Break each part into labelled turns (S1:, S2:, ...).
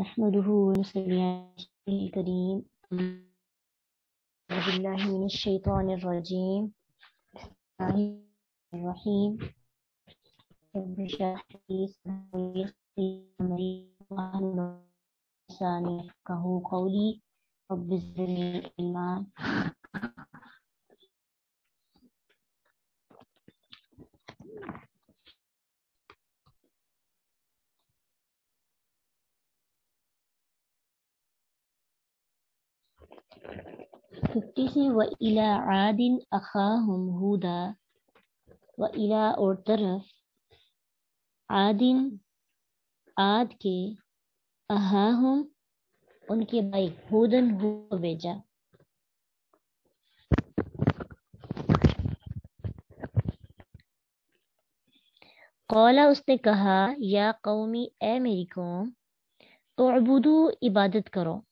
S1: نحمده ونصلي على الكريم بسم بالله من الشيطان الرجيم الرحيم رب اشرح صدري أمري لساني قولي رب زدني علما fifty व इला आदिन अखाहुम हुदा व इला और तरफ आदिन आद के अहाहुम उनके भाई हुदन को कौला उसने कहा या कौमी ए मेरी कौम तो अबुदू इबादत करो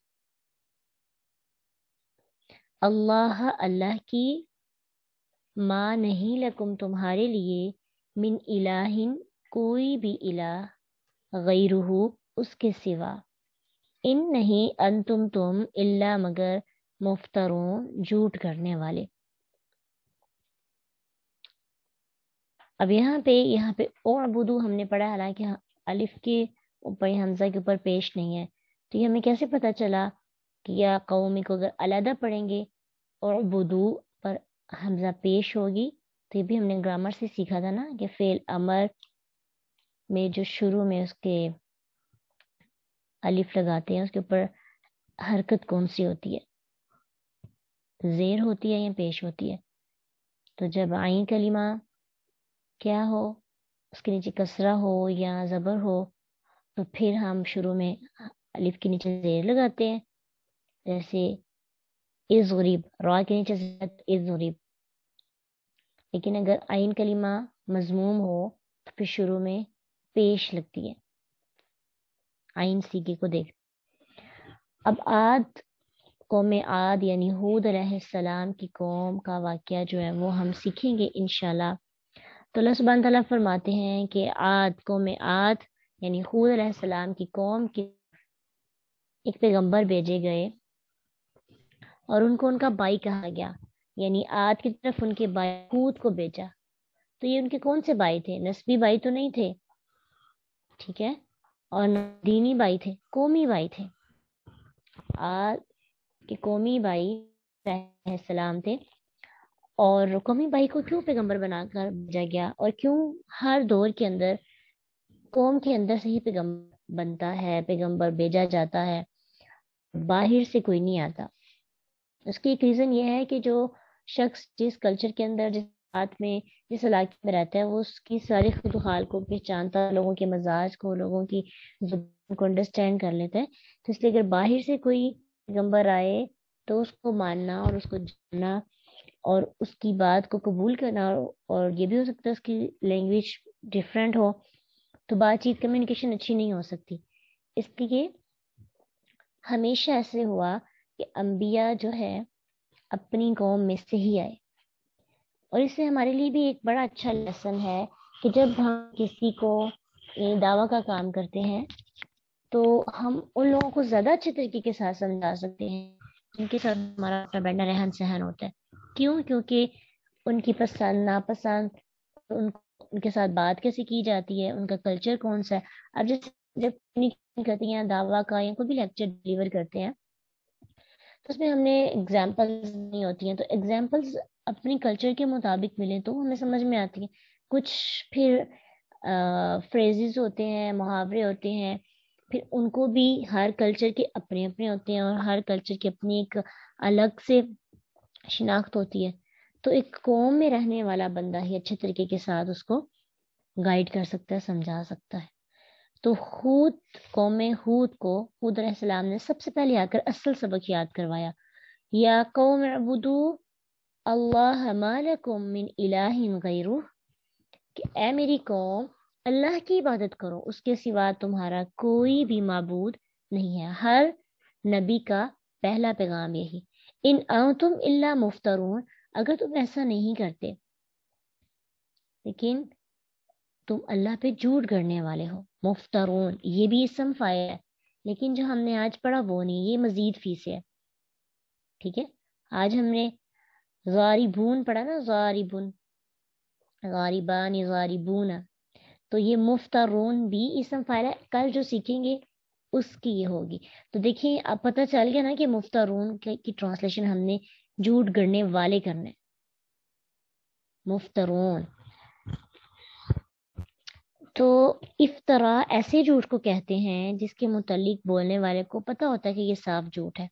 S1: अल्लाह अल्लाह की माँ नहीं लकुम तुम्हारे लिए मिन इलाहिन कोई भी इलाह गैरहू उसके सिवा इन नहीं अंतुम तुम तुम इल्ला मगर मुफ्तरों झूठ करने वाले अब यहाँ पे यहाँ पे ओ बुदू हमने पढ़ा हालांकि हाँ, अलिफ के ऊपर हमजा के ऊपर पेश नहीं है तो ये हमें कैसे पता चला कि या कौमी को अगर अलहदा पढ़ेंगे और बुदू पर हमजा पेश होगी तो ये भी हमने ग्रामर से सीखा था ना कि फेल अमर में जो शुरू में उसके अलिफ लगाते हैं उसके ऊपर हरकत कौन सी होती है जेर होती है या पेश होती है तो जब आई कलिमा क्या हो उसके नीचे कसरा हो या ज़बर हो तो फिर हम शुरू में अलिफ के नीचे जेर लगाते हैं जैसे इज़ गरीब रॉय के नीचे इज़ गरीब लेकिन अगर आइन कलीमा मजमूम हो तो फिर शुरू में पेश लगती है आइन सीके को देख अब आद कौम आद यानी हूद सलाम की कौम का वाक्य जो है वो हम सीखेंगे इन तो अल्लाह सुबह तला फरमाते हैं कि आद कौम आद यानी हूद सलाम की कौम की एक पैगम्बर भेजे गए और उनको उनका बाई कहा गया यानी आद की तरफ उनके बाई हूत को बेचा तो ये उनके कौन से बाई थे नस्बी बाई तो नहीं थे ठीक है और दीनी बाई थे कौमी बाई थे आद के कौमी बाई सलाम थे और कौमी बाई को क्यों पैगंबर बनाकर भेजा गया और क्यों हर दौर के अंदर कौम के अंदर से ही पैगंबर बनता है पैगंबर भेजा जाता है बाहर से कोई नहीं आता उसकी एक रीज़न ये है कि जो शख्स जिस कल्चर के अंदर जिस हाथ में जिस इलाके में रहता है वो उसकी सारी खुद हाल को पहचानता है लोगों के मजाज को लोगों की जुबान को अंडरस्टैंड कर लेता है तो इसलिए अगर बाहर से कोई पैगम्बर आए तो उसको मानना और उसको जानना और उसकी बात को कबूल करना और ये भी हो सकता है उसकी लैंग्वेज डिफरेंट हो तो बातचीत कम्युनिकेशन अच्छी नहीं हो सकती इसलिए हमेशा ऐसे हुआ कि अम्बिया जो है अपनी कौम में से ही आए और इससे हमारे लिए भी एक बड़ा अच्छा लेसन है कि जब हम किसी को दावा का काम करते हैं तो हम उन लोगों को ज़्यादा अच्छे तरीके के साथ समझा सकते हैं जिनके साथ हमारा अपना बैठना रहन सहन होता है क्यों क्योंकि उनकी पसंद नापसंद उनको उनके साथ बात कैसे की जाती है उनका कल्चर कौन सा है अब जैसे जब करते हैं दावा का या कोई भी लेक्चर डिलीवर करते हैं तो उसमें हमने एग्जाम्पल्स नहीं होती हैं तो एग्जाम्पल्स अपने कल्चर के मुताबिक मिले तो हमें समझ में आती है कुछ फिर फ्रेजेस होते हैं मुहावरे होते हैं फिर उनको भी हर कल्चर के अपने अपने होते हैं और हर कल्चर की अपनी एक अलग से शिनाख्त होती है तो एक कौम में रहने वाला बंदा ही अच्छे तरीके के साथ उसको गाइड कर सकता है समझा सकता है तो खुद कौम हूद को हूद सलाम ने सबसे पहले आकर असल सबक याद करवाया या कौम अल्लाह कि ए मेरी कौम अल्लाह की इबादत करो उसके सिवा तुम्हारा कोई भी मबूद नहीं है हर नबी का पहला पैगाम यही इन तुम इल्ला मुफ्तरून अगर तुम ऐसा नहीं करते लेकिन तुम अल्लाह पे झूठ गढ़ने वाले हो मुफ्तरून ये भी इसम फ़ायल है लेकिन जो हमने आज पढ़ा वो नहीं ये मज़ीद फीस है ठीक है आज हमने जारिबून पढ़ा ना जारिबून गारिबान जारिबूना तो ये मुफ्तरून भी इसम फ़ायल है कल जो सीखेंगे उसकी ये होगी तो देखिए अब पता चल गया ना कि मुफ्तरून की ट्रांसलेशन हमने झूठ गढ़ने वाले करने मुफ्तरून तो इस तरह ऐसे झूठ को कहते हैं जिसके मुतलिक बोलने वाले को पता होता है कि ये साफ झूठ है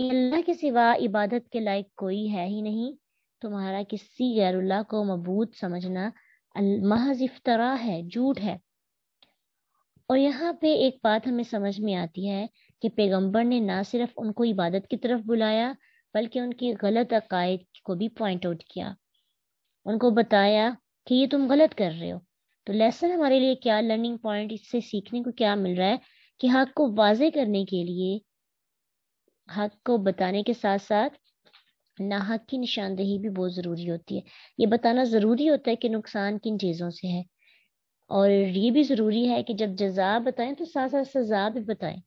S1: अल्लाह के सिवा इबादत के लायक कोई है ही नहीं तुम्हारा किसी गैरुल्लाह को मबूद समझना महज इफ्तरा है झूठ है और यहाँ पे एक बात हमें समझ में आती है कि पैगंबर ने ना सिर्फ उनको इबादत की तरफ बुलाया बल्कि उनकी गलत अकायद को भी पॉइंट आउट किया उनको बताया कि ये तुम गलत कर रहे हो तो लेसन हमारे लिए क्या लर्निंग पॉइंट इससे सीखने को क्या मिल रहा है कि हक को वाजे करने के लिए हक को बताने के साथ साथ नाहक की निशानदेही भी बहुत ज़रूरी होती है ये बताना ज़रूरी होता है कि नुकसान किन चीज़ों से है और ये भी ज़रूरी है कि जब जजा बताएं तो साथ साथ सजा भी बताएं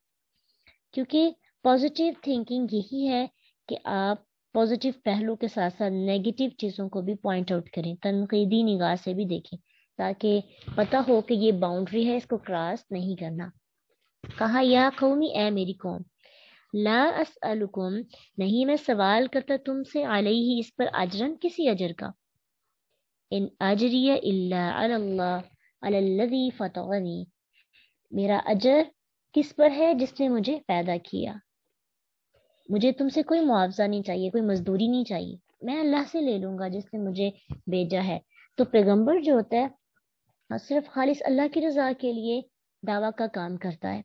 S1: क्योंकि पॉजिटिव थिंकिंग यही है कि आप पॉजिटिव पहलू के साथ साथ नेगेटिव चीज़ों को भी पॉइंट आउट करें तनकीदी निगाह से भी देखें ताकि पता हो कि ये बाउंड्री है इसको क्रॉस नहीं करना कहा या कौमी ए मेरी कौम ला नहीं मैं सवाल करता तुमसे आलई ही इस पर अजरन किसी अजर का इन अजरिया इल्ला अल्लाह मेरा अजर किस पर है जिसने मुझे पैदा किया मुझे तुमसे कोई मुआवजा नहीं चाहिए कोई मजदूरी नहीं चाहिए मैं अल्लाह से ले लूंगा जिसने मुझे भेजा है तो पैगम्बर जो होता है और सिर्फ खालिश अल्लाह की रजा के लिए दावा का काम करता है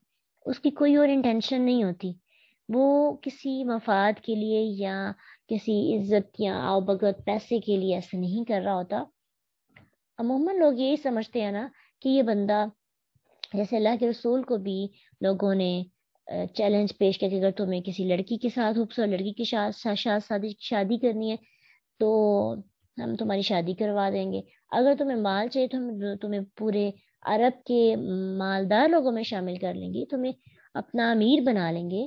S1: उसकी कोई और इंटेंशन नहीं होती वो किसी मफाद के लिए या किसी इज्जत या आओ भगत पैसे के लिए ऐसा नहीं कर रहा होता अमूमन लोग यही समझते हैं ना कि ये बंदा जैसे अल्लाह के रसूल को भी लोगों ने चैलेंज पेश किया कि अगर तुम्हें किसी लड़की के साथ खूबसूरत लड़की के साथ शादी शादी करनी है तो हम तुम्हारी शादी करवा देंगे अगर तुम्हें माल चाहिए तो हम तुम्हें पूरे अरब के मालदार लोगों में शामिल कर लेंगे तुम्हें अपना अमीर बना लेंगे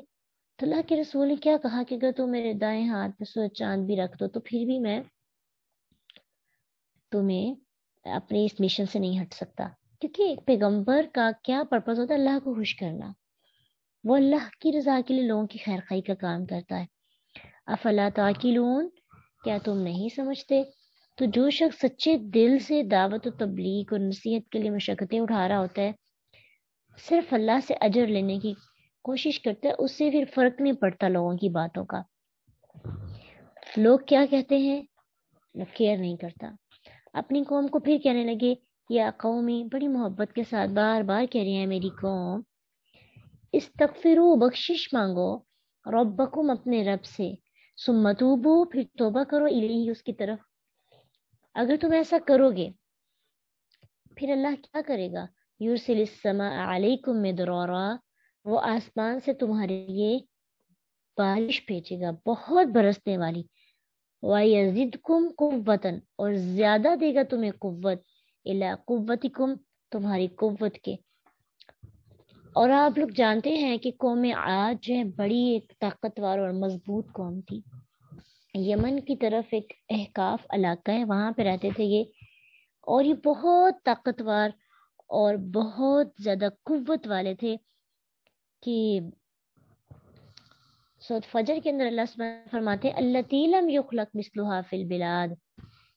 S1: तो अल्लाह के रसूल ने क्या कहा कि अगर तुम मेरे दाएं हाथ पे सूरज चांद भी रख दो तो फिर भी मैं तुम्हें अपने इस मिशन से नहीं हट सकता क्योंकि एक पैगंबर का क्या पर्पज होता है अल्लाह को खुश करना वो अल्लाह की रजा के लिए लोगों की खैर खाई का काम करता है अफला ताकिलून क्या तुम नहीं समझते तो जो शख्स सच्चे दिल से दावत और तबलीग और नसीहत के लिए मशक्क़तें उठा रहा होता है सिर्फ अल्लाह से अजर लेने की कोशिश करता है उससे फिर फ़र्क नहीं पड़ता लोगों की बातों का लोग क्या कहते हैं केयर नहीं करता अपनी कौम को फिर कहने लगे या कौमी बड़ी मोहब्बत के साथ बार बार कह रही है मेरी कौम इस तकफिरो बख्शिश मांगो रब्बकुम अपने रब से सुमतूबो फिर तोबा करो इली उसकी तरफ अगर तुम ऐसा करोगे फिर अल्लाह क्या करेगा यूरसिलसमाकुम वो आसमान से तुम्हारे लिए बारिश भेजेगा बहुत बरसने वाली कुम कुतन और ज्यादा देगा तुम्हें कुत इला कुम तुम्हारी कुत के और आप लोग जानते हैं कि कौम आज जो है बड़ी एक ताकतवर और मजबूत कौम थी यमन की तरफ एक अहकाफ इलाका है वहाँ पे रहते थे ये और ये बहुत ताकतवर और बहुत ज़्यादा कुत वाले थे कि सोत फजर के अंदर अल्लाह फरमाते अल्लाह तीलम युखलक मिसलुहा फिल बिलाद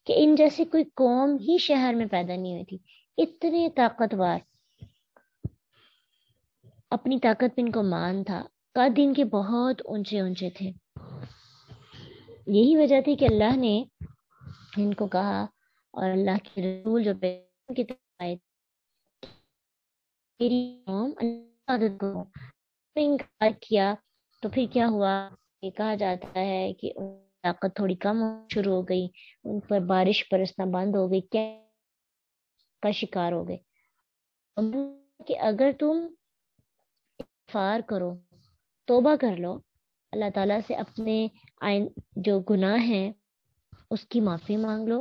S1: कि इन जैसे कोई कौम ही शहर में पैदा नहीं हुई थी इतने ताकतवर अपनी ताकत पे इनको मान था कद इनके बहुत ऊंचे ऊंचे थे यही वजह थी कि अल्लाह ने इनको कहा और अल्लाह के रसूल जो की इनकार किया तो फिर क्या हुआ ये कहा जाता है कि ताकत थोड़ी कम शुरू हो गई उन पर बारिश बरसना बंद हो गई क्या का शिकार हो गए कि अगर तुम फार करो तोबा कर लो अल्लाह ताला से अपने आइन जो गुनाह हैं उसकी माफ़ी मांग लो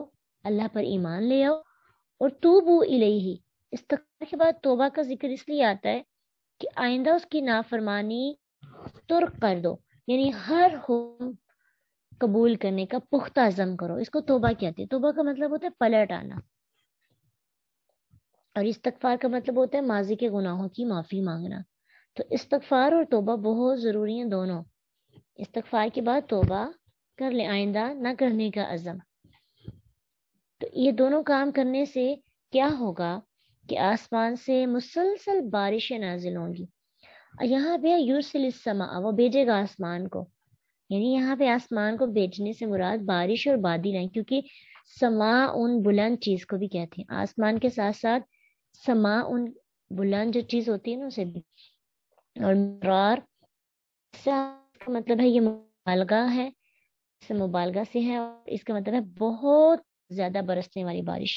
S1: अल्लाह पर ईमान ले आओ और तूबू ही इस्तकार के बाद तोबा का जिक्र इसलिए आता है कि आइंदा उसकी नाफरमानी तुर्क कर दो यानी हर हो कबूल करने का पुख्ता अजम करो इसको तोबा कहते हैं तोबा का मतलब होता है पलट आना और इस्तगफार का मतलब होता है माजी के गुनाहों की माफ़ी मांगना तो इस्तगफार और तोबा बहुत ज़रूरी है दोनों इस्तफ़ार के बाद तोबा कर ले आइंदा ना करने का अज़म तो ये दोनों काम करने से क्या होगा कि आसमान से मुसलसल बारिशें नाजिल होंगी यहाँ पे यूरसलसमा वो भेजेगा आसमान को यानी यहाँ पे आसमान को भेजने से मुराद बारिश और बादल हैं क्योंकि समा उन बुलंद चीज़ को भी कहते हैं आसमान के साथ साथ समा उन बुलंद जो चीज़ होती है ना उसे भी और मरार इसका मतलब है ये मुबालगा है से मुबालगा से है और इसका मतलब है बहुत ज्यादा बरसने वाली बारिश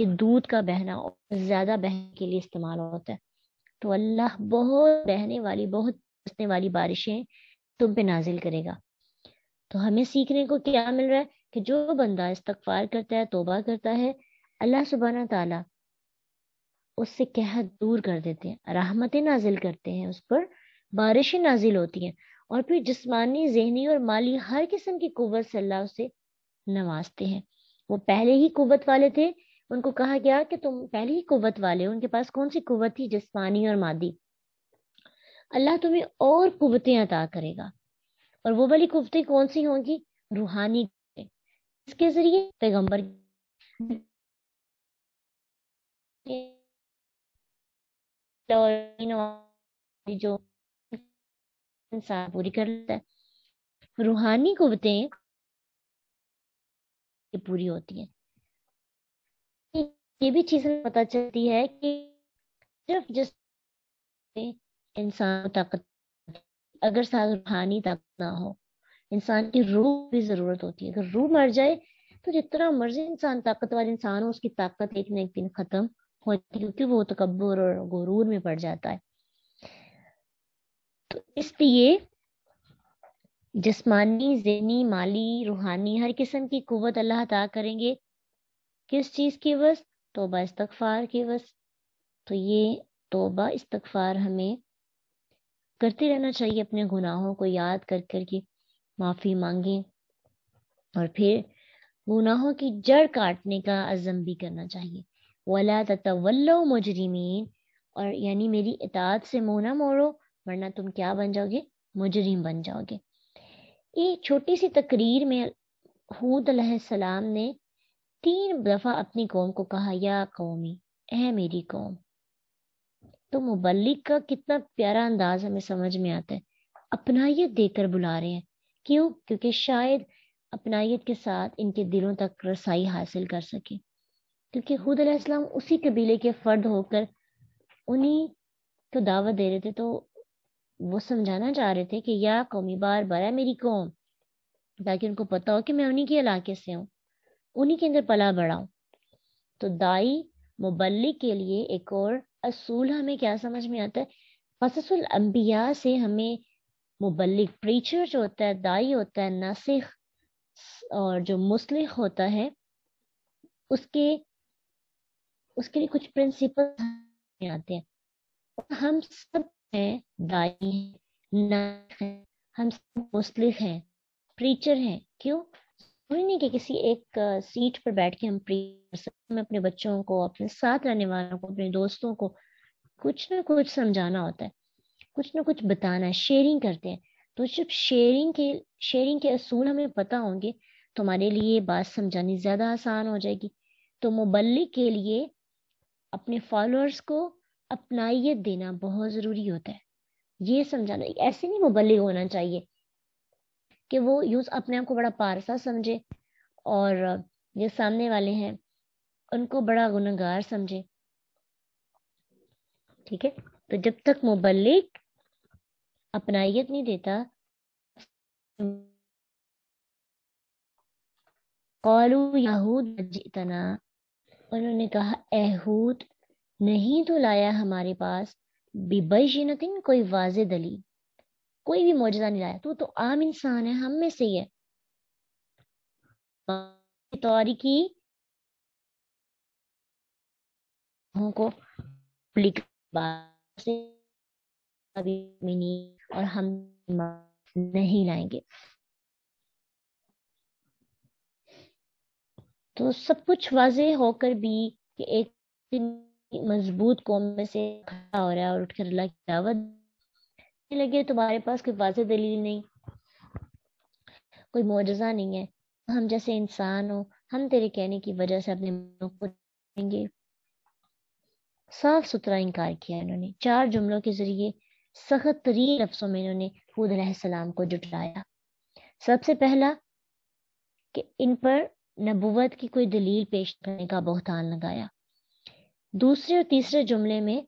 S1: ये दूध का बहना ज्यादा बहने के लिए इस्तेमाल होता है तो अल्लाह बहुत बहने वाली बहुत बरसने वाली बारिशें तुम पे नाजिल करेगा तो हमें सीखने को क्या मिल रहा है कि जो बंदा इस्तफार करता है तोबा करता है अल्लाह सुबहाना ताला उससे कह दूर कर देते हैं रहमतें नाजिल करते हैं उस पर बारिशें नाजिल होती हैं और फिर जिसमानी जहनी और माली हर किस्म की कुवत से अल्लाह उसे नवाजते हैं वो पहले ही कुवत वाले थे उनको कहा गया कि तुम पहले ही कुवत वाले उनके पास कौन सी कुवत थी जिस्मानी और मादी अल्लाह तुम्हें और कुवतें अदा करेगा और वो वाली कुवतें कौन सी होंगी रूहानी इसके जरिए पैगम्बर जो इंसान पूरी कर लेता है रूहानी कुवतें पूरी होती है ये भी चीज पता चलती है कि सिर्फ जिस इंसान ताकत अगर साथ रूहानी ताकत ना हो इंसान की रूह भी जरूरत होती है अगर रूह मर जाए तो जितना मर्जी इंसान ताकतवर इंसान हो उसकी ताकत एक ना एक दिन खत्म होती है क्योंकि वो तकबर तो और गुरूर में पड़ जाता है तो इसलिए जिसमानी जहनी माली रूहानी हर किस्म की कुवत अल्लाह अदा करेंगे किस चीज़ की बस तोबा इस्तफार की वस तो ये तोबा इस्तफार हमें करते रहना चाहिए अपने गुनाहों को याद कर कर के माफ़ी मांगे और फिर गुनाहों की जड़ काटने का अज़म भी करना चाहिए वला ततवल्लो मुजरिमीन और यानी मेरी इताद से मुँह ना मोड़ो वरना तुम क्या बन जाओगे मुजरिम बन जाओगे ये छोटी सी तकरीर में हूद सलाम ने तीन दफ़ा अपनी कौम को कहा या कौमी ए मेरी कौम तो मुबलिक का कितना प्यारा अंदाज हमें समझ में आता है अपनाइत देकर बुला रहे हैं क्यों क्योंकि शायद अपनाइत के साथ इनके दिलों तक रसाई हासिल कर सके क्योंकि हूद उसी कबीले के फ़र्द होकर उन्हीं को दावत दे रहे थे तो वो समझाना चाह रहे थे कि या कौमी बार बरा मेरी कौम ताकि उनको पता हो कि मैं उन्हीं के इलाके से हूँ उन्हीं के अंदर पला बढ़ा हूँ तो दाई मुबलिक के लिए एक और असूल हमें क्या समझ में आता है कससल अम्बिया से हमें मुबलिक प्रीचर जो होता है दाई होता है नासिख और जो मुस्लिक होता है उसके उसके लिए कुछ प्रिंसिपल आते हैं हम सब है दाई है नाथ है हम सब मोस्टली हैं प्रीचर हैं क्यों जरूरी नहीं कि किसी एक सीट पर बैठ के हम प्रीचर सकते अपने बच्चों को अपने साथ रहने वालों को अपने दोस्तों को कुछ ना कुछ समझाना होता है कुछ ना कुछ बताना है शेयरिंग करते हैं तो जब शेयरिंग के शेयरिंग के असूल हमें पता होंगे तो हमारे लिए बात समझानी ज़्यादा आसान हो जाएगी तो मुबलिक के लिए अपने फॉलोअर्स को अपनाइए देना बहुत ज़रूरी होता है ये समझाना ऐसे नहीं मुबलिक होना चाहिए कि वो यूज़ अपने आप को बड़ा पारसा समझे और जो सामने वाले हैं उनको बड़ा गुनागार समझे ठीक है तो जब तक मुबलिक अपनाइत तो नहीं देता कौलू यहूद उन्होंने कहा एहूद नहीं तो लाया हमारे पास बेबैनतिन कोई वाज दलील कोई भी मौजदा नहीं लाया तो तो आम इंसान है हम में से ही है की को और हम नहीं लाएंगे तो सब कुछ वाज होकर भी कि एक दिन मजबूत कौम में से खड़ा हो रहा है और उठकर अल्लाह की दावत लगे तुम्हारे पास कोई वाज दलील नहीं कोई मुआजा नहीं है हम जैसे इंसान हो हम तेरे कहने की वजह से अपने को देंगे साफ सुथरा इनकार किया इन्होंने चार जुमलों के जरिए सख्त तरीन लफ्सों में इन्होंने खुद सलाम को जुटलाया सबसे पहला कि इन पर नबूवत की कोई दलील पेश करने का बहुतान लगाया दूसरे और तीसरे जुमले में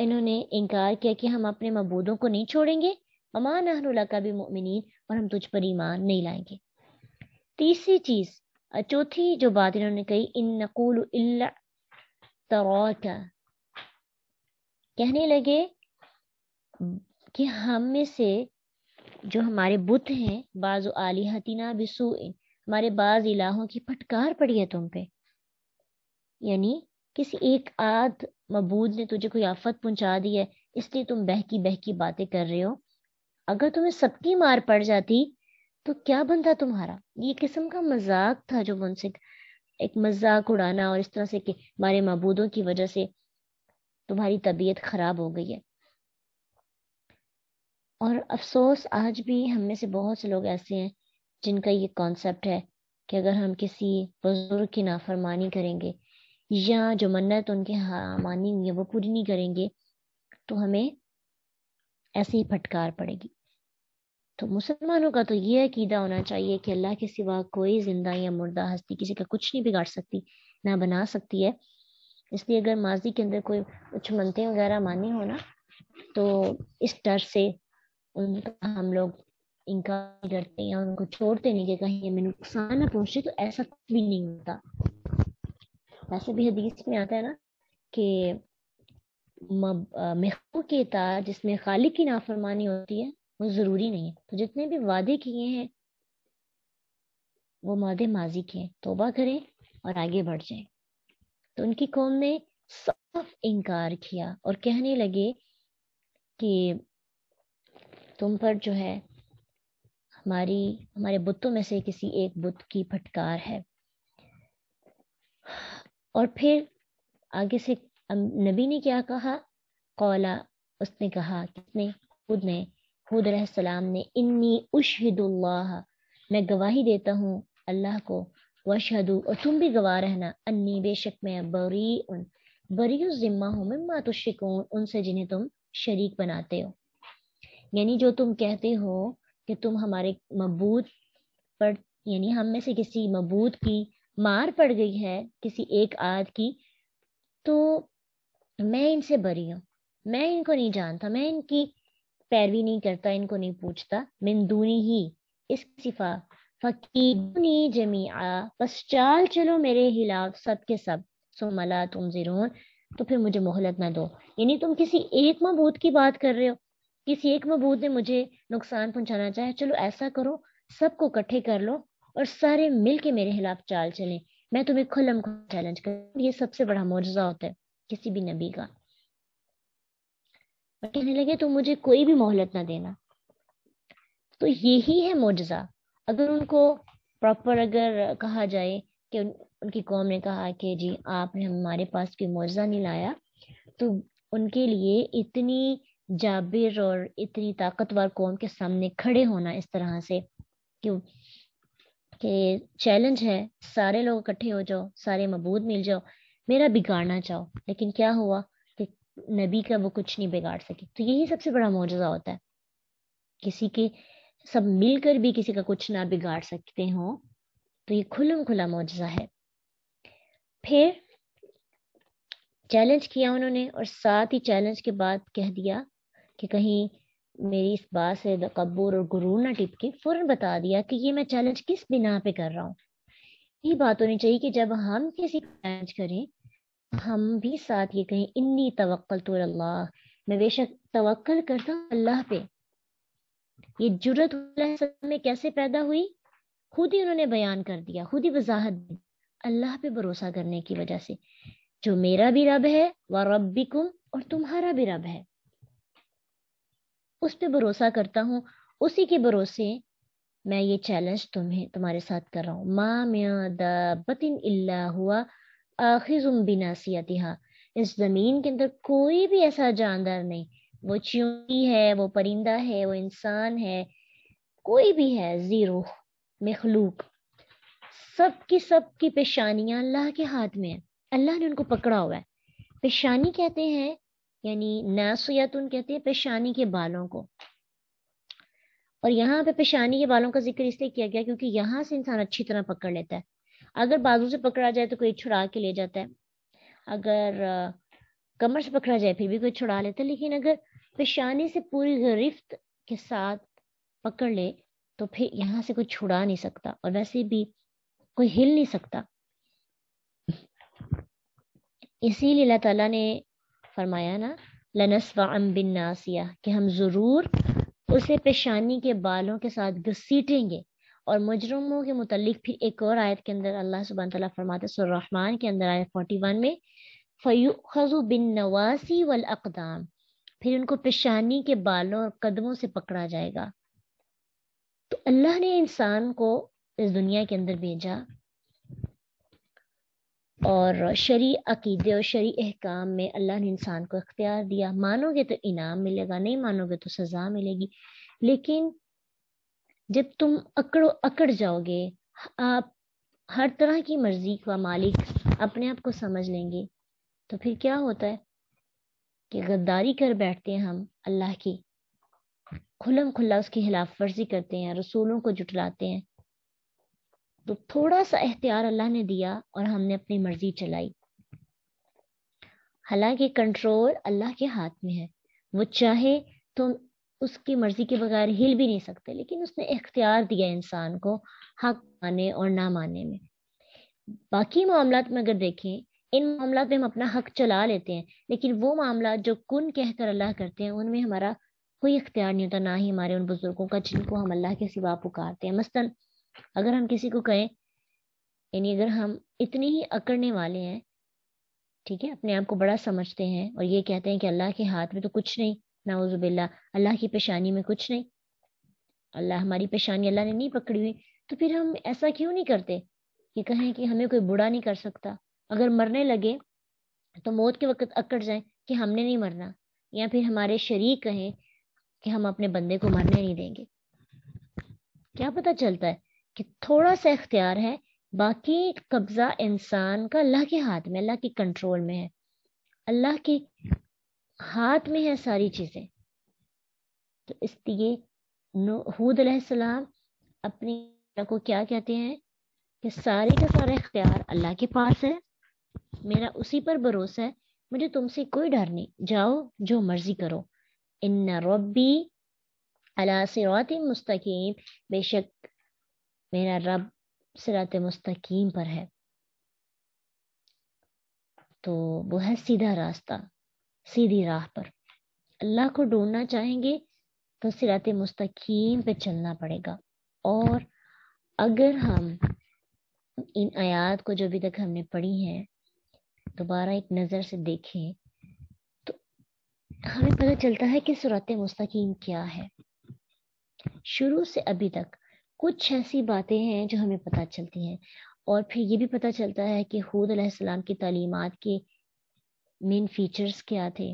S1: इन्होंने इनकार किया कि हम अपने मबूदों को नहीं छोड़ेंगे अमान अहनुल्ला का भी मुमिनीन और हम तुझ पर ईमान नहीं लाएंगे तीसरी चीज चौथी जो बात इन्होंने कही इन नकुल कहने लगे कि हम में से जो हमारे बुत हैं बाज़ आली हतीना बिसू हमारे बाज़ इलाहों की फटकार पड़ी है तुम पे यानी किसी एक आध मबूद ने तुझे कोई आफत पहुंचा दी है इसलिए तुम बहकी बहकी बातें कर रहे हो अगर तुम्हें सबकी मार पड़ जाती तो क्या बनता तुम्हारा ये किस्म का मजाक था जो मुनसिक एक मजाक उड़ाना और इस तरह से कि हमारे मबूदों की वजह से तुम्हारी तबीयत खराब हो गई है और अफसोस आज भी हम में से बहुत से लोग ऐसे हैं जिनका ये कॉन्सेप्ट है कि अगर हम किसी बुजुर्ग की नाफरमानी करेंगे या जो मन्नत उनके हाँ मानी हुई है वो पूरी नहीं करेंगे तो हमें ऐसे ही फटकार पड़ेगी तो मुसलमानों का तो ये अकीदा होना चाहिए कि अल्लाह के सिवा कोई जिंदा या मुर्दा हस्ती किसी का कुछ नहीं बिगाड़ सकती ना बना सकती है इसलिए अगर माजी के अंदर कोई कुछ मनते वगैरह मानी हो ना तो इस डर से उनका हम लोग इनकार करते या उनको छोड़ते नहीं कि कहीं हमें नुकसान ना पहुंचे तो ऐसा कुछ भी नहीं होता वैसे भी हदीस में आता है ना कि मेहू के तार जिसमें खालिक की नाफरमानी होती है वो ज़रूरी नहीं है तो जितने भी वादे किए हैं वो वादे माजी के हैं तोबा करें और आगे बढ़ जाएं तो उनकी कौम ने साफ इनकार किया और कहने लगे कि तुम पर जो है हमारी हमारे बुतों में से किसी एक बुत की फटकार है और फिर आगे से नबी ने क्या कहा कौला उसने कहा किसने खुद ने खुद सलाम ने इन्नी उशहदुल्लाह मैं गवाही देता हूँ अल्लाह को वशहदु और तुम भी गवाह रहना अन्नी बेशक मैं बरी उन बरी ज़िम्मा हूँ मैं मातुशिकून उनसे जिन्हें तुम शरीक बनाते हो यानी जो तुम कहते हो कि तुम हमारे मबूत पर यानी हम में से किसी मबूत की मार पड़ गई है किसी एक आध की तो मैं इनसे बरी हूँ मैं इनको नहीं जानता मैं इनकी पैरवी नहीं करता इनको नहीं पूछता मिंदूनी ही इस सिफा जमी आ बस चाल चलो मेरे खिलाफ सब के सब सुमला तुम जिरून तो फिर मुझे मोहलत ना दो यानी तुम किसी एक मबूत की बात कर रहे हो किसी एक मबूत ने मुझे नुकसान पहुंचाना चाहे चलो ऐसा करो सबको इकट्ठे कर लो और सारे मिल के मेरे खिलाफ चाल चले मैं तुम्हें खुलम चैलेंज कर ये सबसे बड़ा मुआवजा होता है किसी भी नबी का कहने लगे तो मुझे कोई भी मोहलत ना देना तो यही है मुआवजा अगर उनको प्रॉपर अगर कहा जाए कि उनकी कौम ने कहा कि जी आपने हमारे पास कोई मुआवजा नहीं लाया तो उनके लिए इतनी जाबिर और इतनी ताकतवर कौम के सामने खड़े होना इस तरह से कि कि चैलेंज है सारे लोग इकट्ठे हो जाओ सारे मबूद मिल जाओ मेरा बिगाड़ना चाहो लेकिन क्या हुआ कि नबी का वो कुछ नहीं बिगाड़ सके तो यही सबसे बड़ा मुआजा होता है किसी के सब मिलकर भी किसी का कुछ ना बिगाड़ सकते हो तो ये खुलम खुला मुआजा है फिर चैलेंज किया उन्होंने और साथ ही चैलेंज के बाद कह दिया कि कहीं मेरी इस बात से तकबर और गुरूर ना टिपके फौरन बता दिया कि ये मैं चैलेंज किस बिना पे कर रहा हूँ ये बात होनी चाहिए कि जब हम किसी चैलेंज करें हम भी साथ ये कहें इन्नी तवक्ल तो अल्लाह मैं बेशक तवक्ल करता हूँ अल्लाह पे ये जुरत में कैसे पैदा हुई खुद ही उन्होंने बयान कर दिया खुद ही वजाहत अल्लाह पे भरोसा करने की वजह से जो मेरा भी रब है वह रब कुम और तुम्हारा भी रब है उस पर भरोसा करता हूँ उसी के भरोसे मैं ये चैलेंज तुम्हें तुम्हारे साथ कर रहा हूँ माँ म्यादाबतिन इल्ला हुआ आखिजुम इस ज़मीन के अंदर कोई भी ऐसा जानदार नहीं वो चूंटी है वो परिंदा है वो इंसान है कोई भी है ज़ीरो मखलूक सब की सब की पेशानियाँ अल्लाह के हाथ में है अल्लाह ने उनको पकड़ा हुआ है पेशानी कहते हैं यानी नासयातुन कहते हैं पेशानी के बालों को और यहाँ पे पेशानी के बालों का जिक्र इसलिए किया गया क्योंकि यहाँ से इंसान अच्छी तरह पकड़ लेता है अगर बाजू से पकड़ा जाए तो कोई छुड़ा के ले जाता है अगर कमर से पकड़ा जाए फिर भी कोई छुड़ा लेता है लेकिन अगर पेशानी से पूरी गिरफ्त के साथ पकड़ ले तो फिर यहाँ से कोई छुड़ा नहीं सकता और वैसे भी कोई हिल नहीं सकता इसीलिए अल्लाह ताला ने फरमाया ना लनसवा अम बिन नासिया कि हम ज़रूर उसे पेशानी के बालों के साथ घसीटेंगे और मुजरमों के मतलब फिर एक और आयत के अंदर अल्लाह सुबह तला फरमाते रहमान के अंदर आयत फोर्टी वन में फयु खजु बिन नवासी वल अकदाम फिर उनको पेशानी के बालों और कदमों से पकड़ा जाएगा तो अल्लाह ने इंसान को इस दुनिया के अंदर भेजा और शरी अकीदे और शरी अहकाम में अल्लाह ने इंसान को अख्तियार दिया मानोगे तो इनाम मिलेगा नहीं मानोगे तो सज़ा मिलेगी लेकिन जब तुम अकड़ो अकड़ जाओगे आप हर तरह की मर्जी का मालिक अपने आप को समझ लेंगे तो फिर क्या होता है कि गद्दारी कर बैठते हैं हम अल्लाह की खुलम खुला उसकी खिलाफ वर्जी करते हैं रसूलों को जुटलाते हैं तो थोड़ा सा एहतियार अल्लाह ने दिया और हमने अपनी मर्जी चलाई हालांकि कंट्रोल अल्लाह के हाथ में है वो चाहे तो उसकी मर्जी के बगैर हिल भी नहीं सकते लेकिन उसने इख्तियार दिया इंसान को हक माने और ना माने में बाकी मामला में अगर देखें इन मामला में हम अपना हक चला लेते हैं लेकिन वो मामला जो कुन कहकर अल्लाह करते हैं उनमें हमारा कोई इख्तियार नहीं होता ना ही हमारे उन बुजुर्गों का जिनको हम अल्लाह के सिवा पुकारते हैं मसलन अगर हम किसी को कहें यानी अगर हम इतने ही अकड़ने वाले हैं ठीक है अपने आप को बड़ा समझते हैं और ये कहते हैं कि अल्लाह के हाथ में तो कुछ नहीं नाउजुबिल्ला अल्लाह की पेशानी में कुछ नहीं अल्लाह हमारी पेशानी अल्लाह ने नहीं पकड़ी हुई तो फिर हम ऐसा क्यों नहीं करते कि कहें कि हमें कोई बुरा नहीं कर सकता अगर मरने लगे तो मौत के वक्त अकड़ जाए कि हमने नहीं मरना या फिर हमारे शरीक कहें कि हम अपने बंदे को मरने नहीं देंगे क्या पता चलता है कि थोड़ा सा इख्तियार है बाकी कब्जा इंसान का अल्लाह के हाथ में अल्लाह के कंट्रोल में है अल्लाह के हाथ में है सारी चीज़ें तो इसलिए हूद सलाम अपनी को क्या कहते हैं कि सारे का सारा इख्तियार अल्लाह के पास है मेरा उसी पर भरोसा है मुझे तुमसे कोई डर नहीं जाओ जो मर्जी करो इन रबी अलासरात मुस्तकीम बेशक मेरा रब सिरात मुस्तकीम पर है तो वो है सीधा रास्ता सीधी राह पर अल्लाह को ढूंढना चाहेंगे तो सिरात मुस्तकीम पे चलना पड़ेगा और अगर हम इन आयात को जो अभी तक हमने पढ़ी हैं दोबारा एक नज़र से देखें तो हमें पता चलता है कि सुरत मुस्तकीम क्या है शुरू से अभी तक कुछ ऐसी बातें हैं जो हमें पता चलती हैं और फिर ये भी पता चलता है कि हूद अलैहिस्सलाम की तालीमात के मेन फीचर्स क्या थे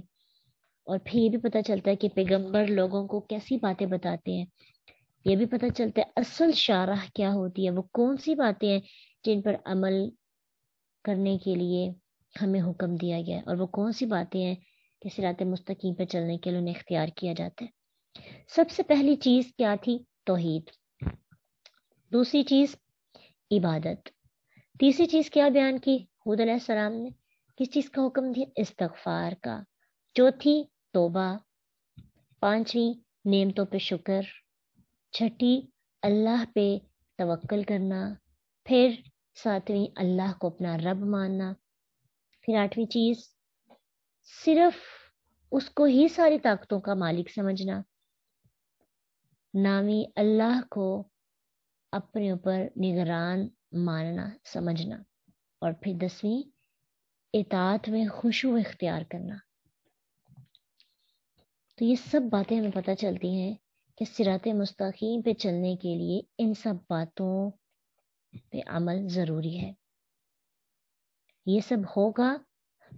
S1: और फिर ये भी पता चलता है कि पैगंबर लोगों को कैसी बातें बताते हैं ये भी पता चलता है असल शारह क्या होती है वो कौन सी बातें हैं जिन पर अमल करने के लिए हमें हुक्म दिया गया है और वो कौन सी बातें हैं कि सिरात मुस्तकीम पर चलने के लिए उन्हें इख्तियार किया जाता है सबसे पहली चीज़ क्या थी तोहहीद दूसरी चीज इबादत तीसरी चीज क्या बयान की हूद सलाम ने किस चीज का हुक्म दिया इस्तफार का चौथी तोबा पांचवी नेमतों पे शुक्र छठी अल्लाह पे तवक्ल करना फिर सातवीं अल्लाह को अपना रब मानना फिर आठवीं चीज सिर्फ उसको ही सारी ताकतों का मालिक समझना नामी अल्लाह को अपने ऊपर निगरान मानना समझना और फिर दसवीं इतात में खुशु इख्तियार करना तो ये सब बातें हमें पता चलती हैं कि सिरात मुस्तकीम पे चलने के लिए इन सब बातों पे अमल ज़रूरी है ये सब होगा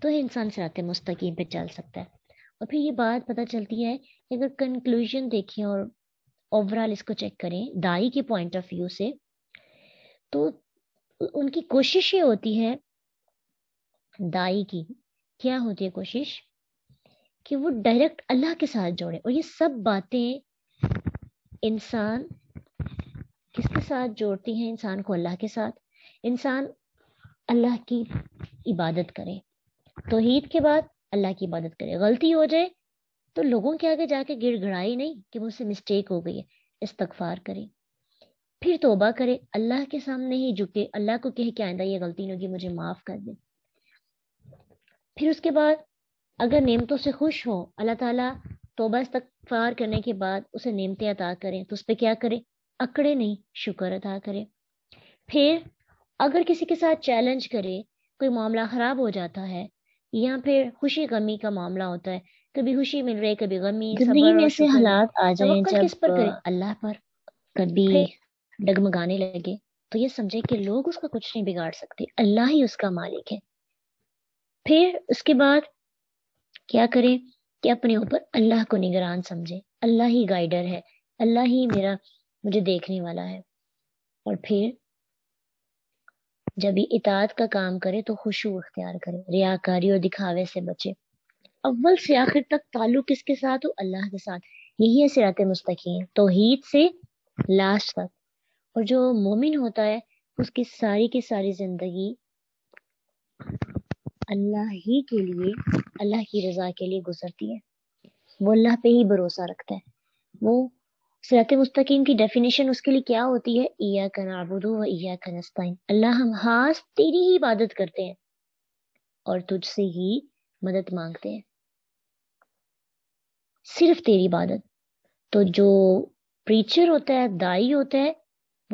S1: तो इंसान सिरात मुस्तकीम पे चल सकता है और फिर ये बात पता चलती है कि अगर कंक्लूजन देखें और ओवरऑल इसको चेक करें दाई के पॉइंट ऑफ व्यू से तो उनकी कोशिश ये होती है दाई की क्या होती है कोशिश कि वो डायरेक्ट अल्लाह के साथ जोड़े और ये सब बातें इंसान किसके साथ जोड़ती हैं इंसान को अल्लाह के साथ इंसान अल्लाह की इबादत करे तोहीद के बाद अल्लाह की इबादत करे गलती हो जाए तो लोगों के आगे जाके गिड़गड़ाई नहीं कि मुझसे मिस्टेक हो गई है इस्तगफार करें फिर तोबा करें अल्लाह के सामने ही झुके अल्लाह को कह के आइंदा ये गलती नहीं होगी मुझे माफ़ कर दे फिर उसके बाद अगर नेमतों से खुश हो अल्लाह ताला तोबा इस्तगफार करने के बाद उसे नेमतें अदा करें तो उस पर क्या करें अकड़े नहीं शुक्र अदा करें फिर अगर किसी के साथ चैलेंज करे कोई मामला ख़राब हो जाता है या फिर खुशी गमी का मामला होता है कभी खुशी मिल रही कभी गमी जिंदगी में ऐसे हालात आ जाए जब किस पर अल्लाह पर कभी डगमगाने लगे तो ये समझे कि लोग उसका कुछ नहीं बिगाड़ सकते अल्लाह ही उसका मालिक है फिर उसके बाद क्या करें कि अपने ऊपर अल्लाह को निगरान समझे अल्लाह ही गाइडर है अल्लाह ही मेरा मुझे देखने वाला है और फिर जब इताद का काम करे तो खुशबू अख्तियार करे रियाकारी और दिखावे से बचे अव्वल से आखिर तक ताल्लुक किसके साथ हो अल्लाह के साथ यही है सिरात मुस्तकीम तोहीद से लास्ट तक और जो मोमिन होता है उसकी सारी की सारी जिंदगी अल्लाह ही के लिए अल्लाह की रजा के लिए गुजरती है वो अल्लाह पे ही भरोसा रखता है वो सिरात मुस्तकीम की डेफिनेशन उसके लिए क्या होती है ईया का नाबुदो व इया का नस्ताइन अल्लाह हम खास तेरी ही इबादत करते हैं और तुझसे ही मदद मांगते हैं सिर्फ तेरी इबादत तो जो प्रीचर होता है दाई होता है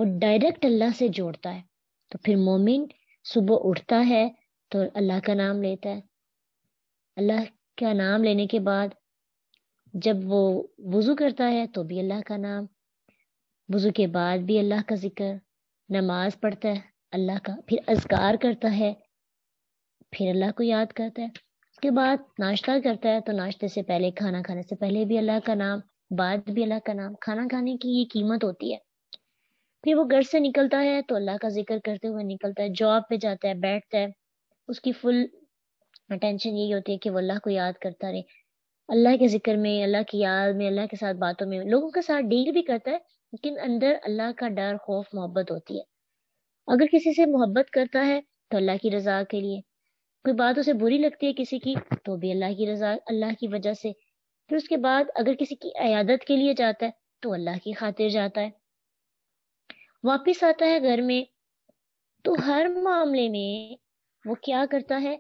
S1: वो डायरेक्ट अल्लाह से जोड़ता है तो फिर मोमिन सुबह उठता है तो अल्लाह का नाम लेता है अल्लाह का नाम लेने के बाद जब वो वज़ू करता है तो भी अल्लाह का नाम वज़ू के बाद भी अल्लाह का जिक्र नमाज पढ़ता है अल्लाह का फिर अजगार करता है फिर अल्लाह को याद करता है उसके बाद नाश्ता करता है तो नाश्ते से पहले खाना खाने से पहले भी अल्लाह का नाम बाद भी अल्लाह का नाम खाना खाने की ये कीमत होती है फिर वो घर से निकलता है तो अल्लाह का जिक्र करते हुए निकलता है जॉब पे जाता है बैठता है उसकी फुल अटेंशन यही होती है कि वो अल्लाह को याद करता रहे अल्लाह के जिक्र में अल्लाह की याद में अल्लाह के साथ बातों में लोगों के साथ डील भी करता है लेकिन अंदर अल्लाह का डर खौफ मोहब्बत होती है अगर किसी से मोहब्बत करता है तो अल्लाह की रजा के लिए कोई बात उसे बुरी लगती है किसी की तो भी अल्लाह की रजा अल्लाह की वजह से फिर उसके बाद अगर किसी की अयादत के लिए जाता है तो अल्लाह की खातिर जाता है वापस आता है घर में तो हर मामले में वो क्या करता है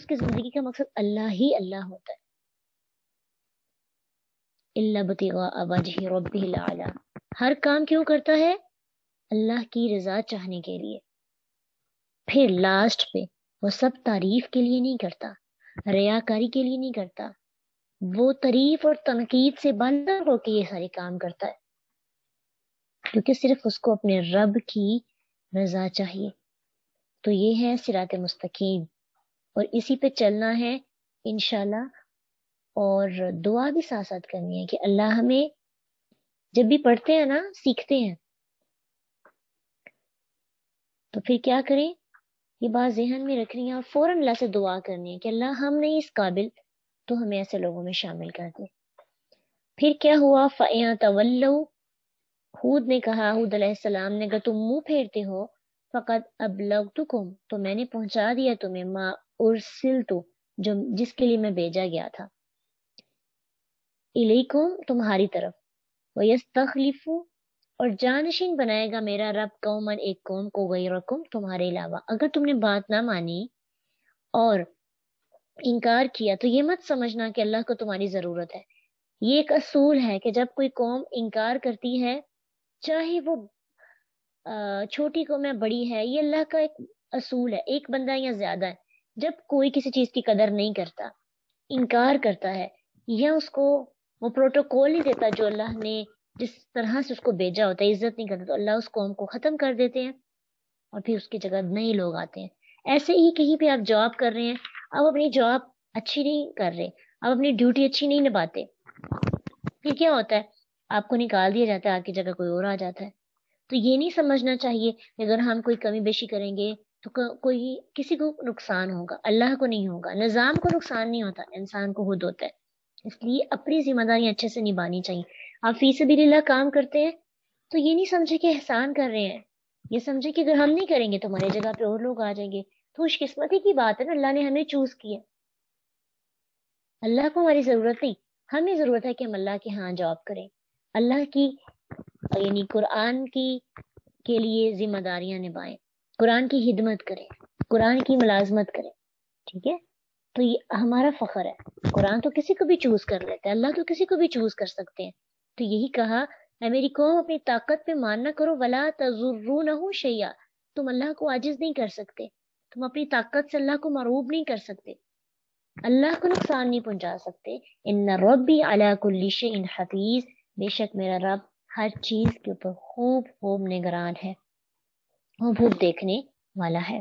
S1: उसकी जिंदगी का मकसद अल्लाह ही अल्लाह होता है अल्लाह हर काम क्यों करता है अल्लाह की रजा चाहने के लिए फिर लास्ट पे वो सब तारीफ के लिए नहीं करता रयाकारी के लिए नहीं करता वो तारीफ और तनकीद से बंदर होकर ये सारे काम करता है क्योंकि सिर्फ उसको अपने रब की रजा चाहिए तो ये है सिरात मुस्तकीम और इसी पे चलना है इनशाला और दुआ भी साथ साथ करनी है कि अल्लाह हमें जब भी पढ़ते हैं ना सीखते हैं तो फिर क्या करें ये बात जहन में रखनी है और फ़ौरन अल्लाह से दुआ करनी है कि अल्लाह हम नहीं इस काबिल तो हमें ऐसे लोगों में शामिल कर दे फिर क्या हुआ फ़या तवल्लो हूद ने कहा हूद अलैहिस्सलाम ने अगर तुम मुंह फेरते हो फ़कत अबलग तुकुम तो मैंने पहुंचा दिया तुम्हें माँ उर्सिल तो जो जिसके लिए मैं भेजा गया था इलेकुम तुम्हारी तरफ वयस्तखलिफू और जानशीन बनाएगा मेरा रब कौमन एक कौम को गई रकम तुम्हारे अलावा अगर तुमने बात ना मानी और इनकार किया तो ये मत समझना कि अल्लाह को तुम्हारी जरूरत है ये एक असूल है कि जब कोई कौम इनकार करती है चाहे वो छोटी कौम है बड़ी है ये अल्लाह का एक असूल है एक बंदा या ज्यादा है जब कोई किसी चीज की कदर नहीं करता इनकार करता है या उसको वो प्रोटोकॉल ही देता जो अल्लाह ने जिस तरह से उसको भेजा होता है इज्जत नहीं करता तो अल्लाह उस कौम को ख़त्म कर देते हैं और फिर उसकी जगह नए लोग आते हैं ऐसे ही कहीं पे आप जॉब कर रहे हैं आप अपनी जॉब अच्छी नहीं कर रहे आप अपनी ड्यूटी अच्छी नहीं निभाते फिर क्या होता है आपको निकाल दिया जाता है आपकी जगह कोई और आ जाता है तो ये नहीं समझना चाहिए कि अगर हम कोई कमी बेशी करेंगे तो को, कोई किसी को नुकसान होगा अल्लाह को नहीं होगा निज़ाम को नुकसान नहीं होता इंसान को खुद होता है इसलिए अपनी जिम्मेदारी अच्छे से निभानी चाहिए आप फीसबिल्ला काम करते हैं तो ये नहीं समझे कि एहसान कर रहे हैं ये समझे कि अगर हम नहीं करेंगे तो हमारी जगह पे और लोग आ जाएंगे तो खुशकिस्मती की बात है ना अल्लाह ने हमें चूज किया अल्लाह को हमारी जरूरत नहीं हमें जरूरत है कि हम अल्लाह के हाँ जॉब करें अल्लाह की यानी कुरान की के लिए जिम्मेदारियां निभाएं कुरान की हिदमत करें कुरान की मुलाजमत करें ठीक है तो ये हमारा फखर है कुरान तो किसी को भी चूज कर लेते हैं अल्लाह तो किसी को भी चूज कर सकते हैं तो यही कहा अमेरिको अपनी ताकत पे मान ना करो वला तजुर्रू न हो शैया तुम अल्लाह को आजिज नहीं कर सकते तुम अपनी ताकत से अल्लाह को मरूब नहीं कर सकते अल्लाह को नुकसान नहीं पहुंचा सकते इन रबी अला इन हफीज बेशक मेरा रब हर चीज के ऊपर खूब खूब निगरान है खूब खूब देखने वाला है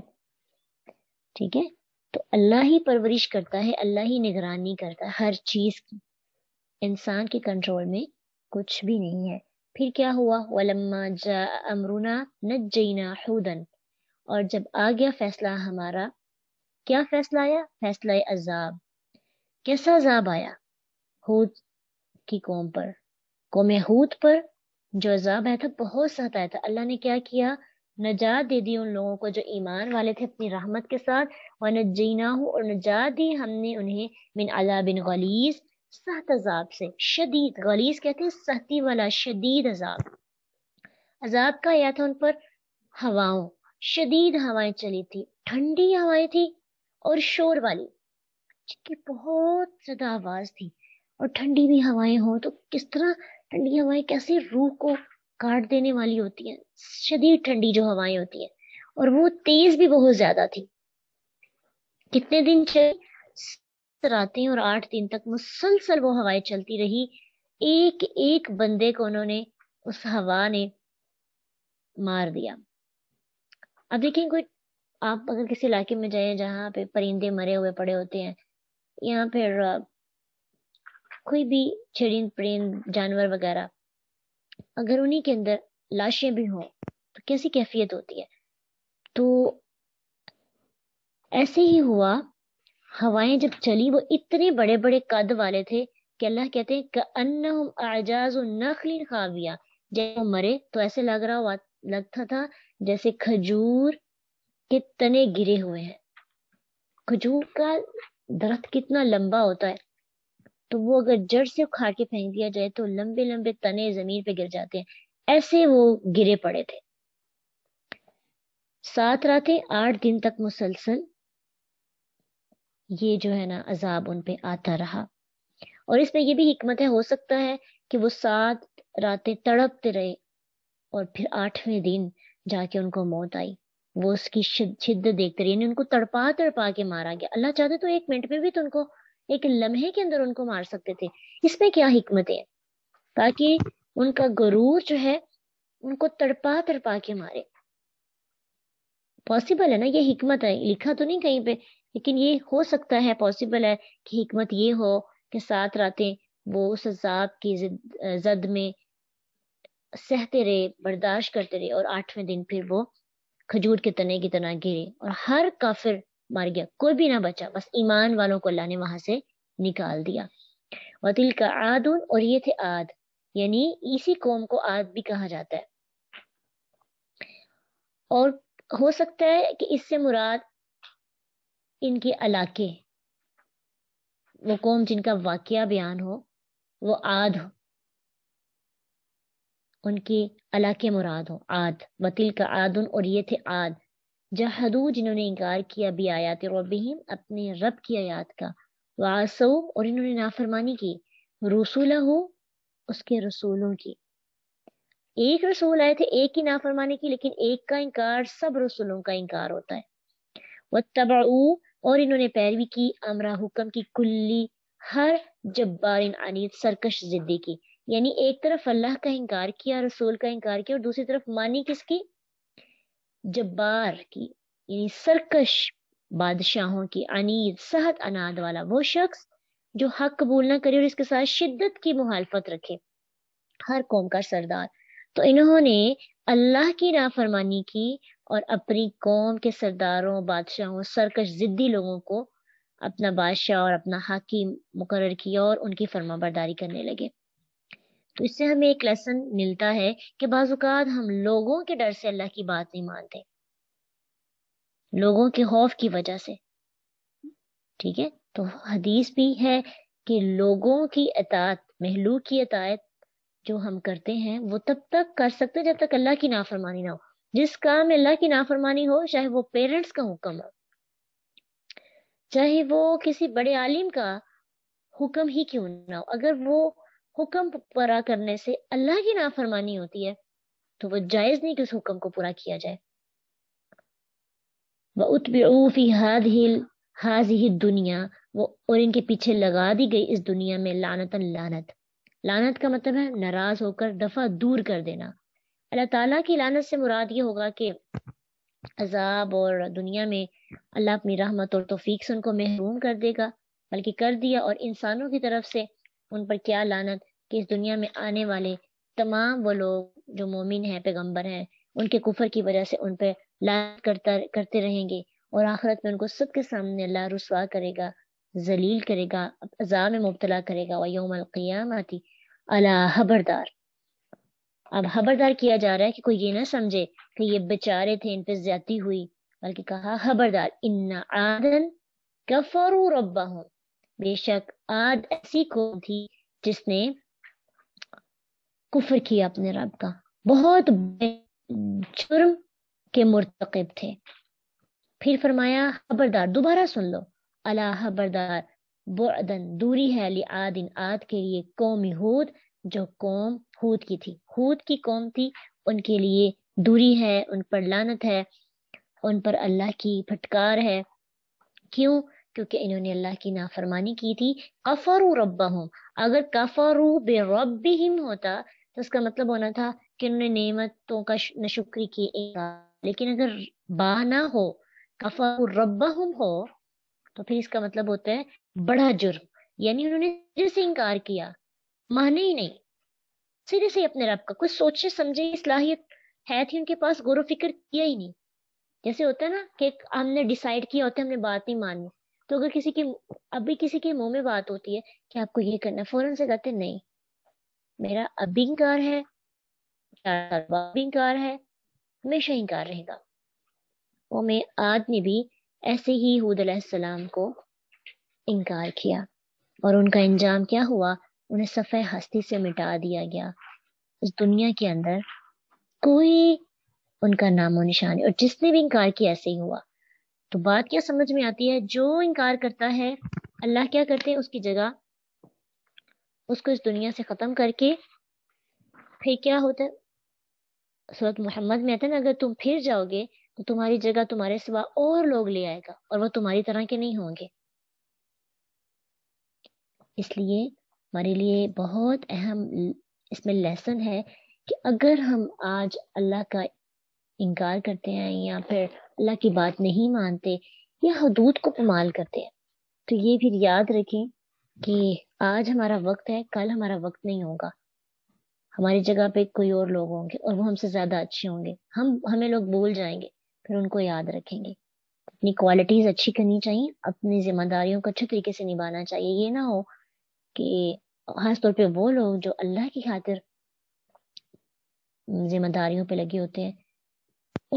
S1: ठीक है तो अल्लाह ही परवरिश करता है अल्लाह ही निगरानी करता है हर चीज की इंसान के कंट्रोल में कुछ भी नहीं है फिर क्या हुआ वलम्मा जा अमरुना नजीना हूदन और जब आ गया फैसला हमारा क्या फैसला आया फैसला अजाब कैसा अजाब आया हूद की कौम पर कौम हूद पर जो अजाब आया था बहुत सहत आया था अल्लाह ने क्या किया नजात दे दी उन लोगों को जो ईमान वाले थे अपनी रहमत के साथ वह नजीना और नजात दी हमने उन्हें मिन अला बिन गलीज सख्त अजाब से शदीद गलीस कहते हैं सख्ती वाला शदीद अजाब अजाब का आया था उन पर हवाओं शदीद हवाएं चली थी ठंडी हवाएं थी और शोर वाली जिनकी बहुत ज्यादा आवाज थी और ठंडी भी हवाएं हो तो किस तरह ठंडी हवाएं कैसे रूह को काट देने वाली होती हैं शदीद ठंडी जो हवाएं होती हैं और वो तेज भी बहुत ज्यादा थी कितने दिन चली रातें और आठ दिन तक मुसलसल वो हवाएं चलती रही एक एक बंदे को उन्होंने उस हवा ने मार दिया अब देखें कोई आप अगर किसी इलाके में जाए जहां पे परिंदे मरे हुए पड़े होते हैं या फिर कोई भी छिड़िन परिंद जानवर वगैरह अगर उन्हीं के अंदर लाशें भी हों तो कैसी कैफियत होती है तो ऐसे ही हुआ हवाएं जब चली वो इतने बड़े बड़े कद वाले थे कि अल्लाह कहते हैं कन्नहुम आजाज नखलिन खाविया जब वो मरे तो ऐसे लग रहा हुआ लगता था जैसे खजूर के तने गिरे हुए हैं खजूर का दरख्त कितना लंबा होता है तो वो अगर जड़ से उखाड़ के फेंक दिया जाए तो लंबे लंबे तने जमीन पे गिर जाते हैं ऐसे वो गिरे पड़े थे सात रातें आठ दिन तक मुसलसल ये जो है ना अजाब उन पे आता रहा और इसमें ये भी हिकमत है हो सकता है कि वो सात रातें तड़पते रहे और फिर आठवें दिन जाके उनको मौत आई वो उसकी छिद देखते रहे उनको तड़पा तड़पा के मारा गया अल्लाह चाहते तो एक मिनट में भी तो उनको एक लम्हे के अंदर उनको मार सकते थे इसमें क्या हिकमत है ताकि उनका गरूर जो है उनको तड़पा तड़पा के मारे पॉसिबल है ना ये हिकमत है लिखा तो नहीं कहीं पे लेकिन ये हो सकता है पॉसिबल है कि हमत ये हो कि सात रातें वो उस अजाब की जद में सहते रहे बर्दाश्त करते रहे और आठवें दिन फिर वो खजूर के तने की तरह गिरे और हर काफिर मर गया कोई भी ना बचा बस ईमान वालों को अल्लाह ने वहां से निकाल दिया वतिल का आदुन और ये थे आद यानी इसी कौम को आद भी कहा जाता है और हो सकता है कि इससे मुराद इनके अलाके वो कौम जिनका वाक़ बयान हो वो आद हो उनके अलाके मुराद हो आद वतिल का आदन और ये थे आद जहादू जिन्होंने इनकार किया भी आयात रबीम अपने रब की आयात का वासो और इन्होंने नाफरमानी की रसूला हो उसके रसूलों की एक रसूल आए थे एक की नाफरमानी की लेकिन एक का इनकार सब रसूलों का इनकार होता है वह तबाऊ और इन्होंने पैरवी की अमरा हुक्म की कुल्ली हर जब्बार अनीद सरकश जिद्दी की यानी एक तरफ अल्लाह का इनकार किया रसूल का इनकार किया और दूसरी तरफ मानी किसकी जब्बार की यानी सरकश बादशाहों की अनीद सहत अनाद वाला वो शख्स जो हक कबूल ना करे और इसके साथ शिद्दत की मुहालफत रखे हर कौम का सरदार तो इन्होंने अल्लाह की नाफरमानी की और अपनी कौम के सरदारों बादशाहों सरकश जिद्दी लोगों को अपना बादशाह और अपना हाकिम मुकर किया और उनकी फरमा बरदारी करने लगे तो इससे हमें एक लेसन मिलता है कि बाजुकात हम लोगों के डर से अल्लाह की बात नहीं मानते लोगों के खौफ की वजह से ठीक है तो हदीस भी है कि लोगों की अतात महलू की अतायत जो हम करते हैं वो तब तक कर सकते हैं जब तक अल्लाह की नाफरमानी ना हो जिस काम में अल्लाह की नाफरमानी हो चाहे वो पेरेंट्स का हुक्म हो चाहे वो किसी बड़े आलिम का हुक्म ही क्यों ना हो अगर वो हुक्म पूरा करने से अल्लाह की नाफरमानी होती है तो वो जायज नहीं कि उस हुक्म को पूरा किया जाए वह उत्बी हाद हिल हाज ही दुनिया वो और इनके पीछे लगा दी गई इस दुनिया में लानत लानत लानत का मतलब है नाराज होकर दफा दूर कर देना अल्लाह ताला की लानत से मुराद ये होगा कि अजाब और दुनिया में अल्लाह अपनी रहमत और तोफीक से उनको महरूम कर देगा बल्कि कर दिया और इंसानों की तरफ से उन पर क्या लानत कि इस दुनिया में आने वाले तमाम वो लोग जो मोमिन हैं पैगम्बर हैं उनके कुफर की वजह से उन पर लानत करता करते रहेंगे और आखिरत में उनको सबके सामने अल्लाह रसवा करेगा जलील करेगा अजाब में मुबतला करेगा वह यौम आती अला हबरदार अब हबरदार किया जा रहा है कि कोई ये ना समझे कि ये बेचारे थे इन पे ज्यादा हुई बल्कि कहा हबरदार इन्ना आदन गफरू रब्बा बेशक आद ऐसी कौम थी जिसने कुफर किया अपने रब का बहुत जुर्म के मुरतकब थे फिर फरमाया खबरदार दोबारा सुन लो अला हबरदार बुदन दूरी है अली आदिन आद के लिए कौम हूद जो कौम हूद की थी हूद की कौम थी उनके लिए दूरी है उन पर लानत है उन पर अल्लाह की फटकार है क्यों क्योंकि इन्होंने अल्लाह की नाफरमानी की थी कफरू रब्बा अगर कफरू बे रब होता तो उसका मतलब होना था कि उन्होंने नेमतों का न शुक्र की लेकिन अगर बा ना हो कफरू रब्बा हो तो फिर इसका मतलब होता है बड़ा जुर्म यानी उन्होंने सिरे से इनकार किया माने ही नहीं सिरे से अपने रब का कुछ सोचे समझे सलाहियत है थी उनके पास गौर फिक्र किया ही नहीं जैसे होता है ना कि हमने डिसाइड किया होता है हमने बात नहीं मानी तो अगर किसी के अभी किसी के मुंह में बात होती है कि आपको ये करना फौरन से कहते नहीं मेरा अभी इंकार है इंकार है हमेशा इंकार रहेगा वो मैं आज ने भी ऐसे ही हूद सलाम को इनकार किया और उनका इंजाम क्या हुआ उन्हें सफेद हस्ती से मिटा दिया गया इस दुनिया के अंदर कोई उनका नामो निशान और जिसने भी इनकार किया ऐसे ही हुआ तो बात क्या समझ में आती है जो इनकार करता है अल्लाह क्या करते हैं उसकी जगह उसको इस दुनिया से ख़त्म करके फिर क्या होता है सूरत मोहम्मद में आता है ना अगर तुम फिर जाओगे तो तुम्हारी जगह तुम्हारे सिवा और लोग ले आएगा और वो तुम्हारी तरह के नहीं होंगे इसलिए हमारे लिए बहुत अहम इसमें लेसन है कि अगर हम आज अल्लाह का इनकार करते हैं या फिर अल्लाह की बात नहीं मानते या हदूद को पमाल करते हैं तो ये फिर याद रखें कि आज हमारा वक्त है कल हमारा वक्त नहीं होगा हमारी जगह पे कोई और लोग होंगे और वो हमसे ज़्यादा अच्छे होंगे हम हमें लोग भूल जाएंगे फिर उनको याद रखेंगे अपनी क्वालिटीज़ अच्छी करनी चाहिए अपनी जिम्मेदारियों को अच्छे तरीके से निभाना चाहिए ये ना हो कि ख़ासतौर पे वो लोग जो अल्लाह की खातिर जिम्मेदारियों पे लगे होते हैं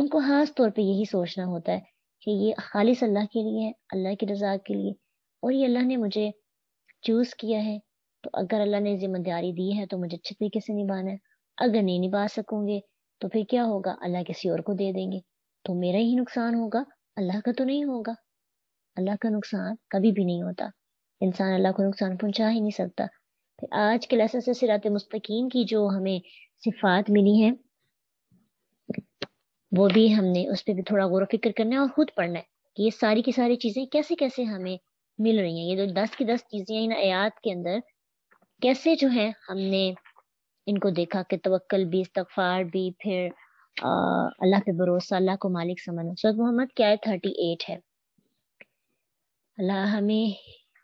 S1: उनको ख़ास तौर पे यही सोचना होता है कि ये खालिस अल्लाह के लिए है अल्लाह की रजा के लिए और ये अल्लाह ने मुझे चूज़ किया है तो अगर अल्लाह ने जिम्मेदारी दी है तो मुझे अच्छे तरीके से निभाना है अगर नहीं निभा सकूंगे तो फिर क्या होगा अल्लाह किसी और को दे देंगे तो मेरा ही नुकसान होगा अल्लाह का तो नहीं होगा अल्लाह का नुकसान कभी भी नहीं होता इंसान अल्लाह को नुकसान पहुंचा ही नहीं सकता फिर आज के लेसन से सिरात मुस्तकीम की जो हमें सिफात मिली है वो भी हमने उस पर भी थोड़ा गौर फिक्र करना है और खुद पढ़ना है कि ये सारी की सारी चीज़ें कैसे कैसे हमें मिल रही हैं ये जो दस की दस चीज़ें इन आयात के अंदर कैसे जो है हमने इनको देखा कि तवक्ल भी इस्तफार भी फिर अल्लाह पे भरोसा अल्लाह को मालिक समझना सूरत मोहम्मद क्या है थर्टी एट है अल्लाह हमें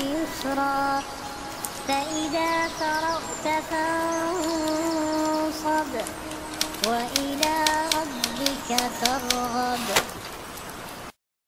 S1: يسرا فإذا فرغت فانصب وإلى ربك فارغب